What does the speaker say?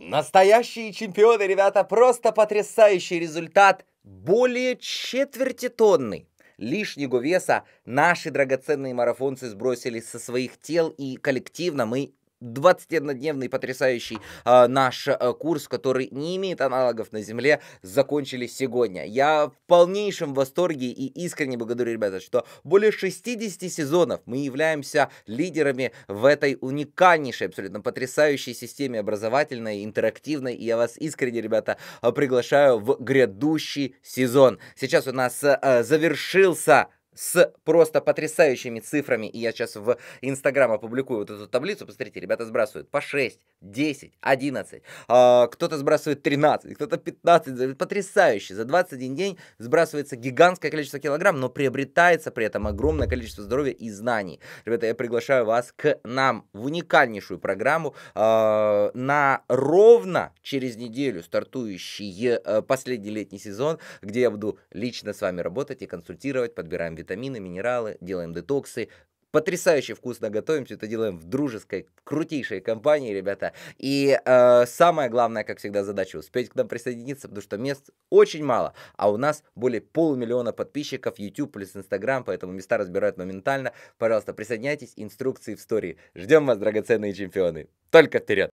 Настоящие чемпионы, ребята, просто потрясающий результат. Более четверти тонны лишнего веса наши драгоценные марафонцы сбросили со своих тел, и коллективно мы 21-дневный потрясающий э, наш э, курс, который не имеет аналогов на Земле, закончили сегодня. Я в полнейшем восторге и искренне благодарю, ребята, что более 60 сезонов мы являемся лидерами в этой уникальнейшей, абсолютно потрясающей системе образовательной, интерактивной. И я вас искренне, ребята, а, приглашаю в грядущий сезон. Сейчас у нас э, завершился с просто потрясающими цифрами, и я сейчас в Инстаграм опубликую вот эту таблицу, посмотрите, ребята сбрасывают по 6, 10, 11, а, кто-то сбрасывает 13, кто-то 15, потрясающе. За 21 день сбрасывается гигантское количество килограмм, но приобретается при этом огромное количество здоровья и знаний. Ребята, я приглашаю вас к нам в уникальнейшую программу а, на ровно через неделю стартующий а, последний летний сезон, где я буду лично с вами работать и консультировать, подбираем витамины, минералы, делаем детоксы, Потрясающе вкусно готовим, готовимся, это делаем в дружеской, крутейшей компании, ребята. И э, самое главное, как всегда, задача успеть к нам присоединиться, потому что мест очень мало, а у нас более полумиллиона подписчиков YouTube плюс Instagram, поэтому места разбирают моментально. Пожалуйста, присоединяйтесь, инструкции в истории. Ждем вас, драгоценные чемпионы. Только вперед!